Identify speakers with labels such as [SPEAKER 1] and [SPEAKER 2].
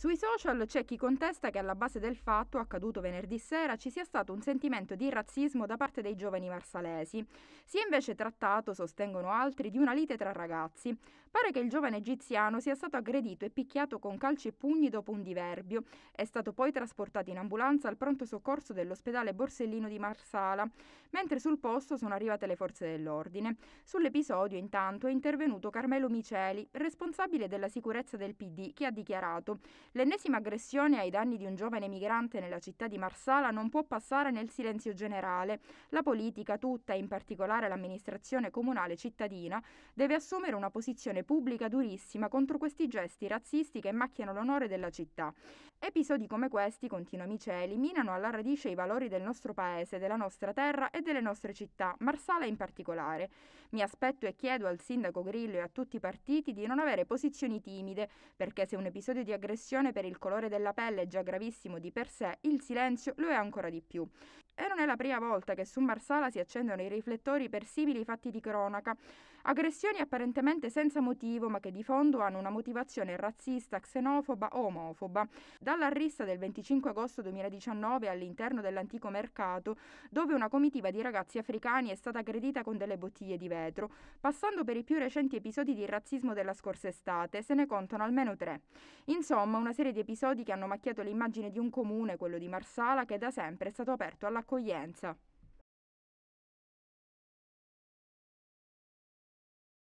[SPEAKER 1] Sui social c'è chi contesta che alla base del fatto, accaduto venerdì sera, ci sia stato un sentimento di razzismo da parte dei giovani marsalesi. Si è invece trattato, sostengono altri, di una lite tra ragazzi. Pare che il giovane egiziano sia stato aggredito e picchiato con calci e pugni dopo un diverbio. È stato poi trasportato in ambulanza al pronto soccorso dell'ospedale Borsellino di Marsala, mentre sul posto sono arrivate le forze dell'ordine. Sull'episodio, intanto, è intervenuto Carmelo Miceli, responsabile della sicurezza del PD, che ha dichiarato L'ennesima aggressione ai danni di un giovane migrante nella città di Marsala non può passare nel silenzio generale. La politica tutta, e in particolare l'amministrazione comunale cittadina, deve assumere una posizione pubblica durissima contro questi gesti razzisti che macchiano l'onore della città. Episodi come questi, continua Miceli, minano alla radice i valori del nostro paese, della nostra terra e delle nostre città, Marsala in particolare. Mi aspetto e chiedo al sindaco Grillo e a tutti i partiti di non avere posizioni timide, perché se un episodio di aggressione discriminazione per il colore della pelle è già gravissimo di per sé, il silenzio lo è ancora di più. E non è la prima volta che su Marsala si accendono i riflettori per simili fatti di cronaca. Aggressioni apparentemente senza motivo, ma che di fondo hanno una motivazione razzista, xenofoba, o omofoba. Dalla rissa del 25 agosto 2019 all'interno dell'antico mercato, dove una comitiva di ragazzi africani è stata aggredita con delle bottiglie di vetro, passando per i più recenti episodi di razzismo della scorsa estate, se ne contano almeno tre. Insomma, una serie di episodi che hanno macchiato l'immagine di un comune, quello di Marsala, che da sempre è stato aperto all'accoglienza accoglienza.